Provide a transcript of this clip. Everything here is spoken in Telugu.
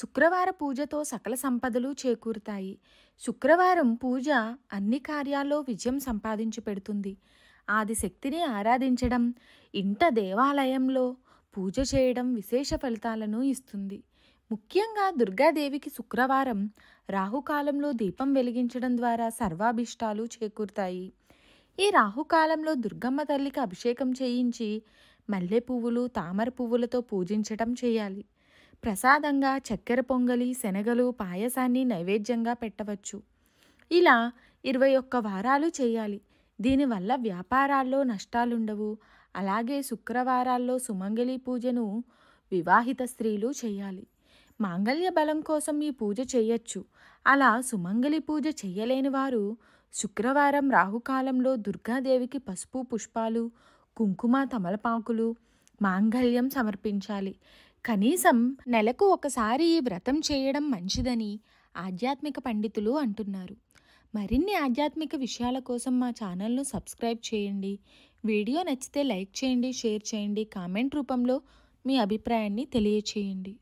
శుక్రవార పూజతో సకల సంపదలు చేకూరుతాయి శుక్రవారం పూజ అన్ని కార్యాల్లో విజయం సంపాదించి పెడుతుంది ఆది శక్తిని ఆరాధించడం ఇంట దేవాలయంలో పూజ చేయడం విశేష ఫలితాలను ఇస్తుంది ముఖ్యంగా దుర్గాదేవికి శుక్రవారం రాహుకాలంలో దీపం వెలిగించడం ద్వారా సర్వాభిష్టాలు చేకూరుతాయి ఈ రాహుకాలంలో దుర్గమ్మ తల్లికి అభిషేకం చేయించి మల్లె పువ్వులు తామర పువ్వులతో పూజించటం చేయాలి ప్రసాదంగా చక్కెర పొంగలి శనగలు పాయసాన్ని నైవేద్యంగా పెట్టవచ్చు ఇలా ఇరవై ఒక్క వారాలు చేయాలి దీనివల్ల వ్యాపారాల్లో నష్టాలుండవు అలాగే శుక్రవారాల్లో సుమంగళి పూజను వివాహిత స్త్రీలు చేయాలి మాంగళ్య బలం కోసం ఈ పూజ చేయొచ్చు అలా సుమంగళి పూజ చేయలేని వారు శుక్రవారం రాహుకాలంలో దుర్గాదేవికి పసుపు పుష్పాలు కుంకుమ తమలపాకులు మాంగళ్యం సమర్పించాలి కనీసం నెలకు ఒకసారి ఈ వ్రతం చేయడం మంచిదని ఆధ్యాత్మిక పండితులు అంటున్నారు మరిన్ని ఆధ్యాత్మిక విషయాల కోసం మా ఛానల్ను సబ్స్క్రైబ్ చేయండి వీడియో నచ్చితే లైక్ చేయండి షేర్ చేయండి కామెంట్ రూపంలో మీ అభిప్రాయాన్ని తెలియచేయండి